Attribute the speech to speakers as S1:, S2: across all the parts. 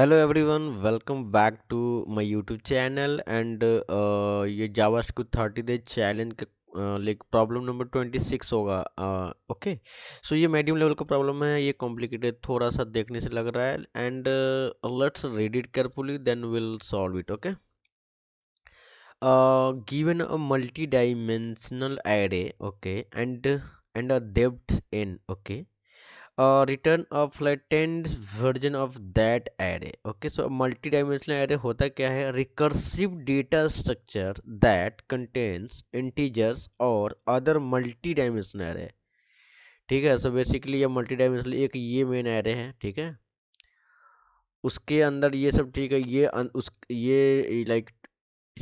S1: Hello everyone welcome back to my YouTube channel and ये JavaScript thirty day challenge का like problem number twenty six होगा okay so ये medium level का problem है ये complicated थोड़ा सा देखने से लग रहा है and let's read it carefully then will solve it okay given a multi dimensional array okay and and a depth n okay return of flattened version of that array okay so multi dimensional array होता क्या है recursive data structure that contains integers और other multi dimensional array ठीक है so basically ये multi dimensional एक ये main array है ठीक है उसके अंदर ये सब ठीक है ये उस ये लाइक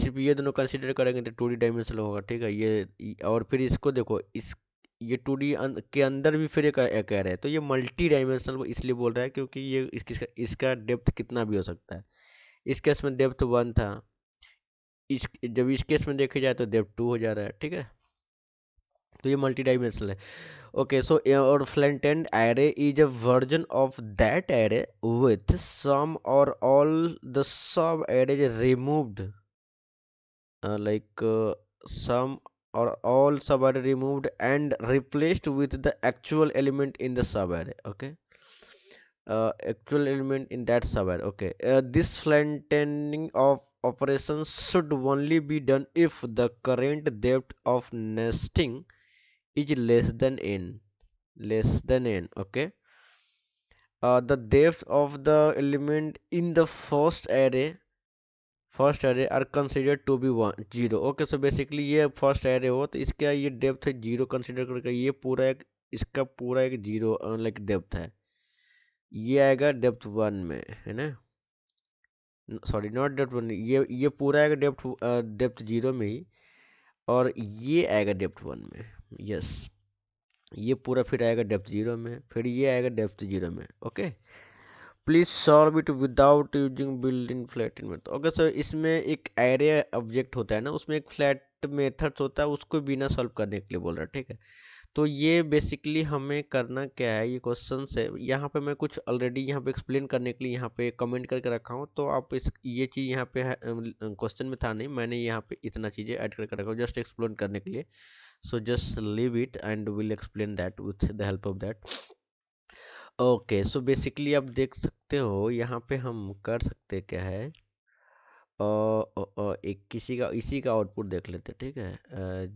S1: सिर्फ ये दोनों कंसिडर करेंगे तो टू डी डायमेंशनल होगा ठीक है ये और फिर इसको देखो इस ये टू डी अं-, के अंदर भी फिर एक कह रहे हैं तो ये मल्टी डायमेंशनल इसलिए बोल रहा है क्योंकि ये इसका इसका डेप्थ कितना भी हो सकता है इस केस में डेप्थ वन था इस जब इस केस में देखा जाए तो डेप्थ टू हो जा रहा है ठीक है तो ये मल्टी डायमेंशनल है ओके सो और flattened and array is a version of that array with some और all the subarrays removed like some or all subarray removed and replaced with the actual element in the subarray okay uh, actual element in that subarray okay uh, this flattening of operations should only be done if the current depth of nesting is less than n less than n okay uh, the depth of the element in the first array first array are consider to be one zero okay so basically ये first array हो तो इसका ये depth है zero consider करके ये पूरा एक इसका पूरा एक जीरो लाइक डेप्थ है ये आएगा डेप्थ वन में है ना सॉरी नॉट डेप्थ वन ये ये पूरा आएगा डेप्थ डेप्थ जीरो में ही और ये आएगा डेप्थ वन में यस ये पूरा फिर आएगा डेप्थ जीरो में फिर ये आएगा डेप्थ जीरो में okay okay? Please solve it without using build in flat in method okay sir इसमें एक एरिया ऑब्जेक्ट होता है ना उसमें एक फ्लैट मेथड्स होता है उसको बिना सॉल्व करने के लिए बोल रहा है ठीक है तो ये बेसिकली हमें करना क्या है ये क्वेश्चन है यहाँ पे मैं कुछ ऑलरेडी यहाँ पे एक्सप्लेन करने के लिए यहाँ पे कमेंट करके रखा हूँ तो आप इस ये चीज़ यहाँ पे क्वेश्चन में था नहीं मैंने यहाँ पे इतना चीज़ें ऐड करके रखा हूँ जस्ट एक्सप्लेन करने के लिए so just leave it and will explain that with the help of that okay so basically आप देख सकते हो यहाँ पे हम कर सकते क्या है ओ, ओ, ओ, एक किसी का इसी का आउटपुट देख लेते ठीक है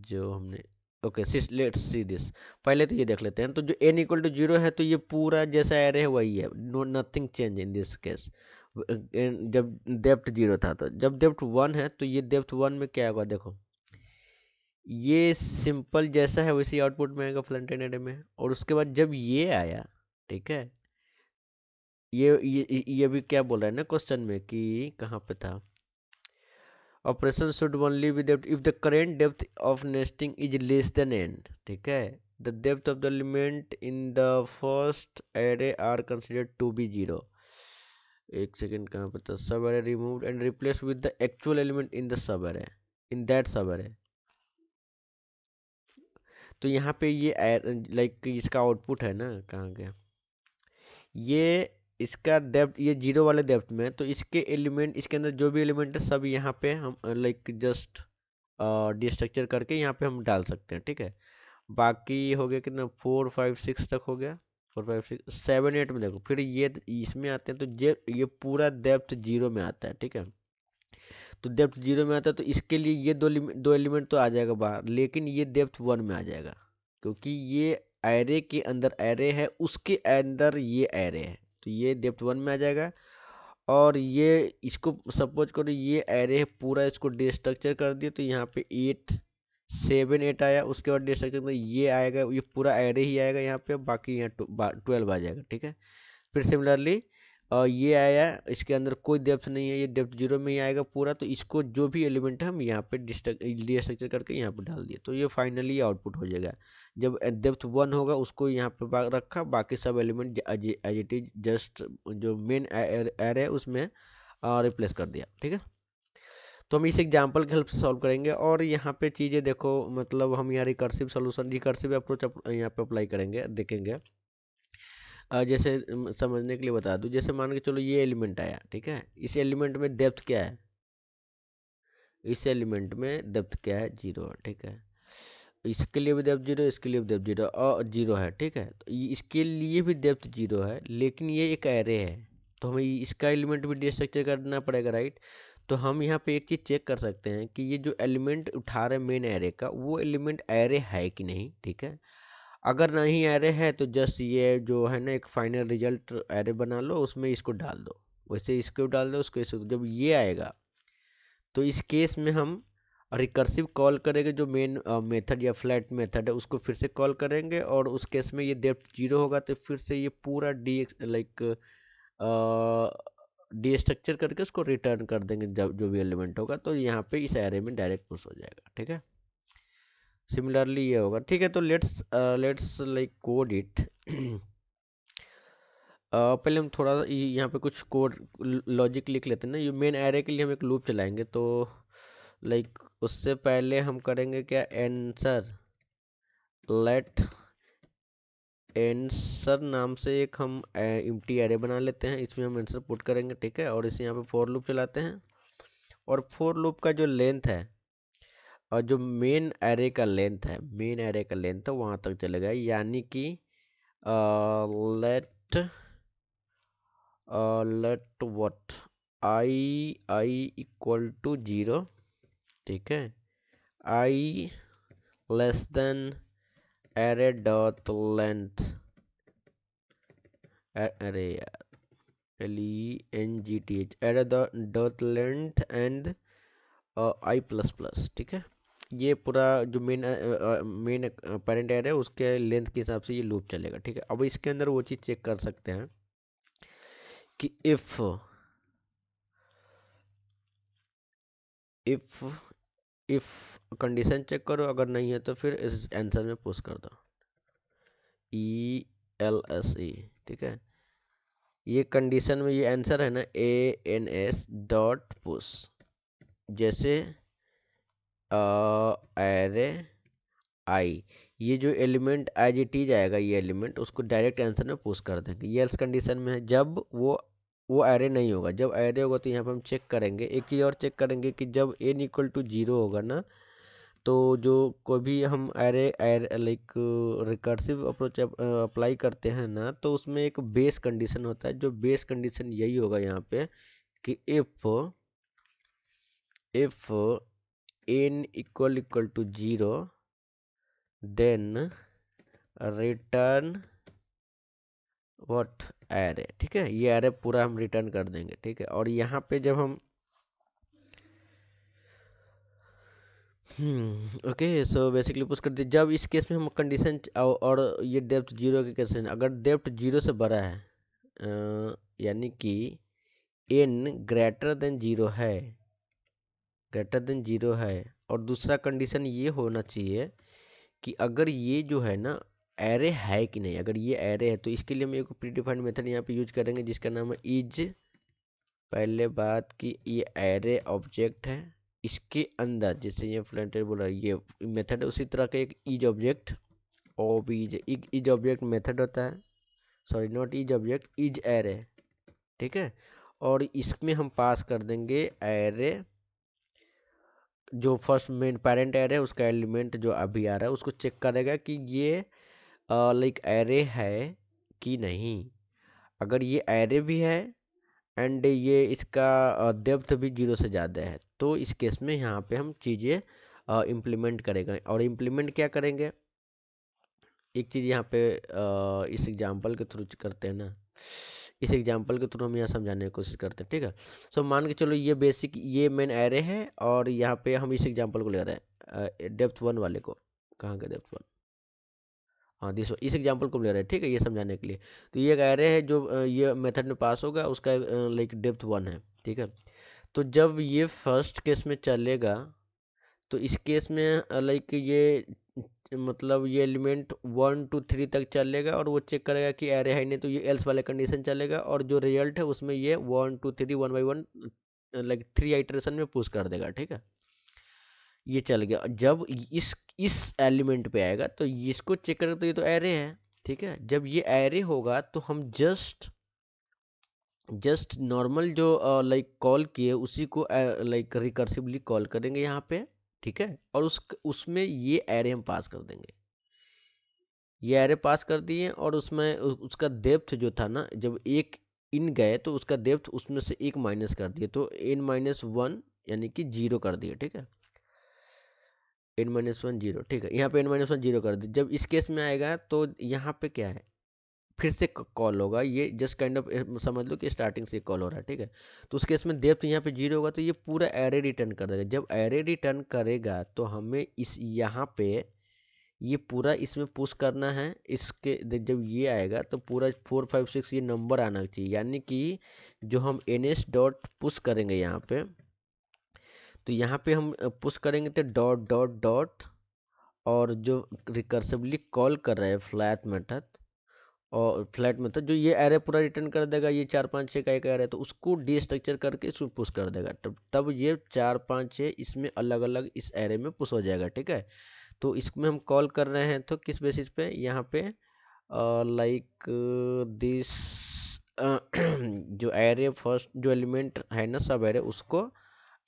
S1: जो हमने ओके लेट्स सी दिस पहले तो ये देख लेते हैं तो जो एन इक्वल टू जीरो है तो ये पूरा जैसा एरे है वही है no nothing change in this case जब डेप्थ जीरो था तो जब डेप्थ वन है तो ये डेप्थ वन में क्या होगा देखो ये सिंपल जैसा है वैसे आउटपुट में आएगा फ्लंट एंड एरे में और उसके बाद जब ये आया ठीक है ये ये ये भी क्या बोल रहा है ना क्वेश्चन में कि कहाँ पे था operation should only with if the current depth of nesting is less than n ठीक है the depth of the element in the first array are considered to be zero एक सेकेंड कहाँ पे था sub array remove and replace with the actual element in the sub array in that sub array तो यहाँ पे ये like इसका output है ना कहाँ गया ये इसका डेप्थ ये जीरो वाले डेप्थ में तो इसके एलिमेंट इसके अंदर जो भी एलिमेंट है सब यहाँ पे हम लाइक जस्ट डिस्ट्रक्चर करके यहाँ पे हम डाल सकते हैं ठीक है बाकी हो गया कितना फोर फाइव सिक्स तक हो गया four five six seven eight में देखो फिर ये इसमें आते हैं तो ये ये पूरा डेप्थ जीरो में आता है ठीक है तो डेप्थ जीरो में आता है तो इसके लिए ये दो दो एलिमेंट तो आ जाएगा बाहर लेकिन ये डेप्थ वन में आ जाएगा क्योंकि ये एरे के अंदर एरे है उसके अंदर ये एरे है तो ये डेप्थ वन में आ जाएगा और ये इसको सपोज करो ये एरे है पूरा इसको डिस्ट्रक्चर कर दिया तो यहाँ पे एट सेवन एट आया उसके बाद डिस्ट्रक्चर में ये आएगा ये पूरा एरे ही आएगा यहाँ पे बाकी यहाँ ट्वेल्व आ जाएगा ठीक है फिर सिमिलरली ये आया इसके अंदर कोई डेप्थ नहीं है ये डेप्थ जीरो में ही आएगा पूरा तो इसको जो भी एलिमेंट है हम यहाँ पे डिस्ट्रक्चर करके यहाँ पे डाल दिए तो ये फाइनली आउटपुट हो जाएगा जब डेप्थ वन होगा उसको यहाँ पे रखा बाकी सब element as it is just जो मेन एर है उसमें रिप्लेस कर दिया ठीक है तो हम इस एग्जाम्पल की हेल्प से सॉल्व करेंगे और यहाँ पे चीज़ें देखो मतलब हम यहाँ रिकर्सिव सोल्यूशन रिकर्सिव अप्रोच यहाँ पे अप्लाई करेंगे देखेंगे जैसे समझने के लिए बता दूँ जैसे मान के चलो ये एलिमेंट आया ठीक है इस एलिमेंट में डेप्थ क्या है इस एलिमेंट में डेप्थ क्या है जीरो ठीक है इसके लिए भी डेप्थ जीरो इसके लिए भी डेप्थ जीरो और जीरो है ठीक है तो इसके लिए भी डेप्थ जीरो है लेकिन ये एक एरे है तो हमें इसका एलिमेंट भी डिस्ट्रक्चर करना पड़ेगा राइट तो हम यहाँ पे एक चीज़ चेक कर सकते हैं कि ये जो एलिमेंट उठा रहे मेन एरे का वो एलिमेंट एरे है कि नहीं ठीक है अगर नहीं एरे है तो जस्ट ये जो है ना एक फाइनल रिजल्ट एरे बना लो उसमें इसको डाल दो वैसे इसको डाल दो उसको इसको जब ये आएगा तो इस केस में हम रिकर्सिव कॉल करेंगे जो मेन मेथड या फ्लैट मेथड है उसको फिर से कॉल करेंगे और उस केस में ये डेप्थ जीरो होगा तो फिर से ये पूरा डी लाइक डी स्ट्रक्चर करके उसको रिटर्न कर देंगे जब जो भी एलिमेंट होगा तो यहाँ पे इस एरे में डायरेक्ट पुश हो जाएगा ठीक है सिमिलरली ये होगा ठीक है तो let's let's like code it पहले हम थोड़ा यहाँ पे कुछ कोड लॉजिक लिख लेते हैं ना ये मेन एरे के लिए हम एक लूप चलाएंगे तो लाइक उससे पहले हम करेंगे क्या एंसर लेट एंसर नाम से एक हम इम्टी uh, एरे बना लेते हैं इसमें हम एंसर पुट करेंगे ठीक है और इसे यहाँ पे फोर लूप चलाते हैं और फोर लूप का जो लेंथ है और जो मेन एरे का लेंथ है मेन एरे का लेंथ है वहाँ तक गए यानी कि let let what I I equal to zero ठीक है I less than array dot length अरे यार L E N G T H array dot length and I plus plus ठीक है ये पूरा जो मेन मेन पैरेंट एयर है उसके लेंथ के हिसाब से ये लूप चलेगा ठीक है अब इसके अंदर वो चीज़ चेक कर सकते हैं कि if if if condition check करो अगर नहीं है तो फिर इस आंसर में पुश कर दो ई एल एस ई ठीक है ये कंडीशन में ये आंसर है ना A N S dot push जैसे एरे आई ये जो एलिमेंट एज इट इज आएगा ये एलिमेंट उसको डायरेक्ट आंसर में पोस्ट कर देंगे ये एल्स कंडीशन में है जब वो वो एरे नहीं होगा जब एरे होगा तो यहाँ पर हम चेक करेंगे एक चीज़ और चेक करेंगे कि जब एन इक्वल टू जीरो होगा ना तो जो कोई भी हम array array like recursive approach apply करते हैं ना तो उसमें एक बेस कंडीशन होता है जो बेस कंडीशन यही होगा यहाँ पे कि if if n equal equal to 0 then return what array ठीक है ये एरे पूरा हम रिटर्न कर देंगे ठीक है और यहाँ पे जब हम ओके सो बेसिकली पुश कर जब इस केस में हम कंडीशन और ये डेप्थ जीरो के कंडीशन अगर डेप्थ जीरो से बड़ा है यानी कि एन ग्रेटर देन जीरो है ग्रेटर देन जीरो है और दूसरा कंडीशन ये होना चाहिए कि अगर ये जो है ना एरे है कि नहीं अगर ये एरे है तो इसके लिए हम एक प्री डिफाइंड मेथड यहाँ पे यूज करेंगे जिसका नाम है इज पहले बात कि ये एरे ऑब्जेक्ट है इसके अंदर जैसे ये रहा बोला ये मेथड उसी तरह का एक is object ob is is object method होता है sorry not is object is array ठीक है और इसमें हम पास कर देंगे एरे जो फर्स्ट मेन पेरेंट एरे है उसका एलिमेंट जो अभी आ रहा है उसको चेक करेगा कि ये लाइक एरे है कि नहीं अगर ये एरे भी है एंड ये इसका डेप्थ भी जीरो से ज़्यादा है तो इस केस में यहाँ पे हम चीज़ें इम्प्लीमेंट करेंगे और इम्प्लीमेंट क्या करेंगे एक चीज़ यहाँ पे आ, इस एग्जांपल के थ्रू करते हैं ना इस एग्जाम्पल के थ्रू हम यहाँ समझाने की कोशिश करते हैं ठीक है सो मान के चलो ये बेसिक ये मेन एरे है और यहाँ पे हम इस एग्जाम्पल को ले रहे हैं डेप्थ वन वाले को कहाँ का डेप्थ वन हाँ दिस इस एग्जाम्पल को ले रहे हैं ठीक है ये समझाने के लिए तो ये एरे है जो ये मेथड में पास होगा उसका लाइक डेप्थ वन है ठीक है तो जब ये फर्स्ट केस में चलेगा तो इस केस में लाइक ये मतलब ये एलिमेंट वन टू थ्री तक चलेगा और वो चेक करेगा कि एरे है नहीं तो ये एल्स वाला कंडीशन चलेगा और जो रिजल्ट है उसमें ये one two three one by one like three iteration में पुश कर देगा ठीक है ये चल गया जब इस इस एलिमेंट पे आएगा तो इसको चेक करेगा तो ये तो एरे है ठीक है जब ये एरे होगा तो हम जस्ट जस्ट नॉर्मल जो लाइक कॉल किए उसी को लाइक रिकर्सिवली कॉल करेंगे यहाँ पे ठीक है और उस उसमें ये एरे हम पास कर देंगे ये एरे पास कर दिए और उसमें उसका डेप्थ जो था ना जब एक इन गए तो उसका डेप्थ उसमें से एक माइनस कर दिए तो एन माइनस वन यानी कि जीरो कर दिए ठीक है एन माइनस वन जीरो ठीक है यहाँ पे एन माइनस वन जीरो कर दिए जब इस केस में आएगा तो यहाँ पे क्या है फिर से कॉल होगा ये जस्ट काइंड ऑफ समझ लो कि स्टार्टिंग से कॉल हो रहा है ठीक है तो उस केस में डेप्थ यहाँ पे जीरो होगा तो ये पूरा एरे रिटर्न कर देगा जब एरे रिटर्न करेगा तो हमें इस यहाँ पे ये पूरा इसमें पुश करना है इसके जब ये आएगा तो पूरा फोर फाइव सिक्स ये नंबर आना चाहिए यानी कि जो हम एन एस डॉट पुश करेंगे यहाँ पे तो यहाँ पे हम पुश करेंगे तो डॉट डॉट डॉट और जो रिकर्सिवली कॉल कर रहे हैं फ्लैट मेथड और फ्लैट में तो जो ये एरे पूरा रिटर्न कर देगा ये चार पाँच छः का एक एरे तो उसको डी स्ट्रक्चर करके इसमें पुश कर देगा तब तब ये चार पाँच छः इसमें अलग अलग इस एरे में पुश हो जाएगा ठीक है तो इसमें हम कॉल कर रहे हैं तो किस बेसिस पे यहाँ पे लाइक दिस जो एरे फर्स्ट जो एलिमेंट है ना सब एरे उसको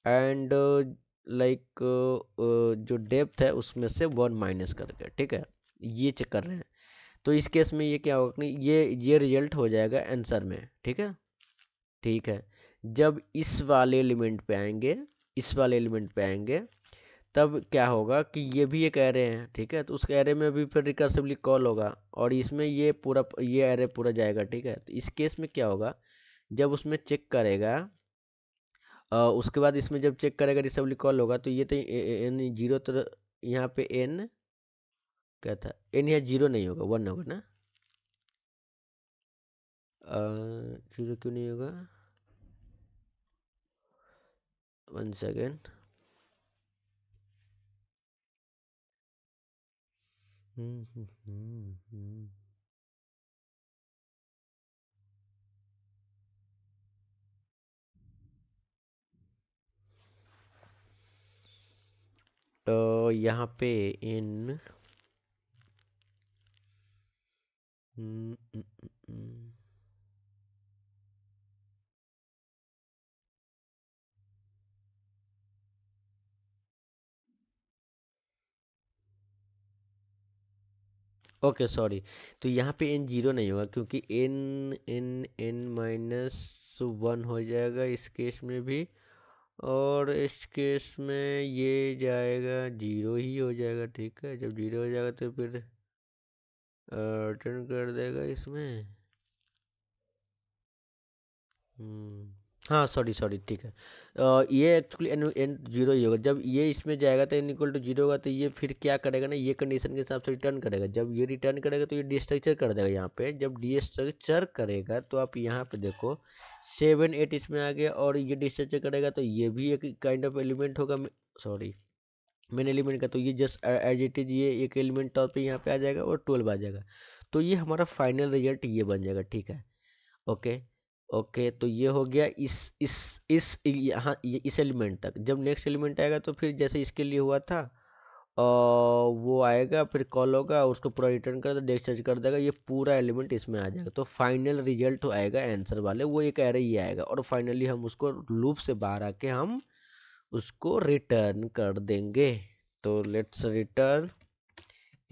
S1: एंड लाइक जो डेप्थ है उसमें से वन माइनस करके ठीक है ये चेक कर रहे हैं तो इस केस में ये क्या होगा ये ये रिजल्ट हो जाएगा आंसर में ठीक है ठीक है जब इस वाले एलिमेंट पे आएंगे इस वाले एलिमेंट पे आएंगे तब क्या होगा कि ये भी एक एरे हैं ठीक है तो उस एरे में भी फिर रिकर्सिवली कॉल होगा और इसमें ये पूरा ये एरे पूरा जाएगा ठीक है तो इस केस में क्या होगा जब उसमें चेक करेगा उसके बाद इसमें जब चेक करेगा रिकर्सिवली कॉल होगा तो ये तो एन जीरो तरह यहाँ पे एन क्या था एन यहाँ जीरो नहीं होगा वन होगा ना जीरो क्यों नहीं होगा वन सेकेंड हम्म तो यहाँ पे in okay mm, mm, mm, okay, okay sorry तो यहाँ पे एन जीरो नहीं होगा क्योंकि n n n minus one हो जाएगा इस केस में भी और इस केस में ये जाएगा जीरो ही हो जाएगा ठीक है जब जीरो हो जाएगा तो फिर अटेंड कर देगा इसमें हम्म। हाँ सॉरी सॉरी ठीक है आ, ये एक्चुअली एन एन जीरो ही होगा जब ये इसमें जाएगा तो एन इक्वल टू जीरो होगा तो ये फिर क्या करेगा ना ये कंडीशन के हिसाब से रिटर्न करेगा जब ये रिटर्न करेगा तो ये डिस्ट्रक्चर कर देगा यहाँ पे जब डिस्ट्रक्चर करेगा तो आप यहाँ पे देखो सेवन एट इसमें आ गया और ये डिस्ट्रक्चर करेगा तो ये भी एक काइंड ऑफ एलिमेंट होगा सॉरी मेन एलिमेंट का तो ये जस्ट एज इट इज ये एक एलिमेंट तौर पे यहाँ पे आ जाएगा और ट्वेल्व आ जाएगा तो ये हमारा फाइनल रिजल्ट ये बन जाएगा ठीक है ओके ओके तो ये हो गया इस इस इस यहाँ इस एलिमेंट तक जब नेक्स्ट एलिमेंट आएगा तो फिर जैसे इसके लिए हुआ था आ, वो आएगा फिर कॉल होगा उसको पूरा रिटर्न कर देगा डिस्चार्ज कर देगा ये पूरा एलिमेंट इसमें आ जाएगा तो फाइनल रिजल्ट आएगा आंसर वाले वो एक एरे ही आएगा और फाइनली हम उसको लूप से बाहर आके हम उसको रिटर्न कर देंगे तो let's return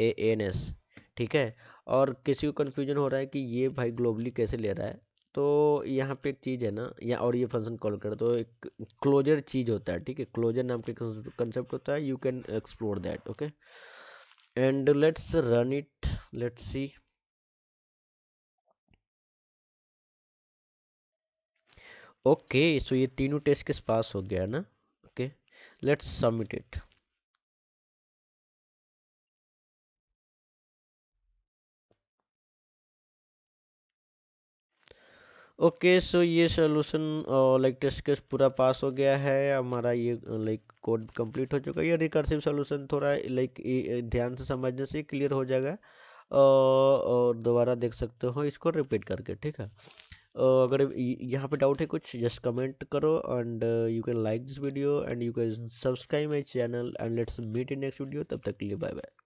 S1: A N S ठीक है और किसी को कन्फ्यूजन हो रहा है कि ये भाई ग्लोबली कैसे ले रहा है तो यहाँ पे एक चीज़ है ना या और ये फंक्शन कॉल कर तो एक क्लोजर चीज़ होता है ठीक है क्लोजर नाम के कंसेप्ट होता है you can explore that okay and let's run it let's see okay so ये तीनों टेस्ट किस पास हो गया ना let's submit it okay so ये सोल्यूशन लाइक टेस्ट केस पूरा पास हो गया है हमारा ये लाइक कोड कंप्लीट हो चुका है ये रिकर्सिव सोल्यूशन थोड़ा लाइक ध्यान से समझने से क्लियर हो जाएगा uh, और दोबारा देख सकते हो इसको रिपीट करके ठीक है अगर यहाँ पे डाउट है कुछ जस्ट कमेंट करो and you can like this video and you can subscribe my channel and let's meet in next video तब तक के लिए बाय बाय